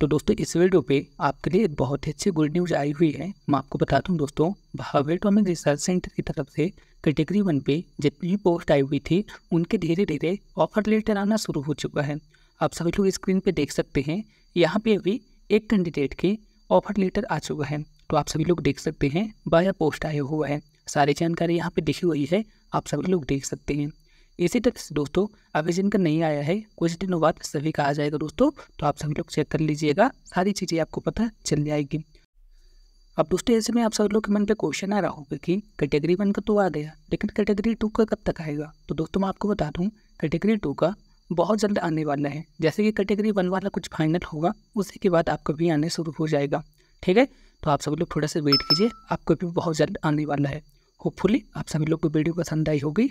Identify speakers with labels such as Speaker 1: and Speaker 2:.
Speaker 1: तो दोस्तों इस वीडियो पे आपके लिए एक बहुत ही अच्छी गुड न्यूज़ आई हुई है मैं आपको बताता हूँ दोस्तों भावे रिसर्च सेंटर की तरफ से कैटेगरी वन पे जितनी भी पोस्ट आई हुई थी उनके धीरे धीरे ऑफर लेटर आना शुरू हो चुका है आप सभी लोग स्क्रीन पे देख सकते हैं यहाँ पे अभी एक कैंडिडेट के ऑफर लेटर आ चुका है तो आप सभी लोग देख सकते हैं बाया पोस्ट आया हुआ है सारी जानकारी यहाँ पे दिखी हुई है आप सभी लोग देख सकते हैं इसी तरह से दोस्तों अभी जिनका नहीं आया है कुछ दिनों बाद सभी का आ जाएगा दोस्तों तो आप सभी लोग चेक कर लीजिएगा सारी चीज़ें आपको पता चल जाएगी अब दोस्तों ऐसे में आप सब लोग के मन पे क्वेश्चन आ रहा होगा कि कैटेगरी वन का तो आ गया लेकिन कैटेगरी टू का कब तक आएगा तो दोस्तों मैं आपको बता दूँ कैटेगरी टू का बहुत जल्द आने वाला है जैसे कि कैटेगरी वन वाला कुछ फाइनल होगा उसी के बाद आपको भी आने शुरू हो जाएगा ठीक है तो आप सभी लोग थोड़ा सा वेट कीजिए आपको भी बहुत जल्द आने वाला है होपफुली आप सभी लोग को वीडियो पसंद आई होगी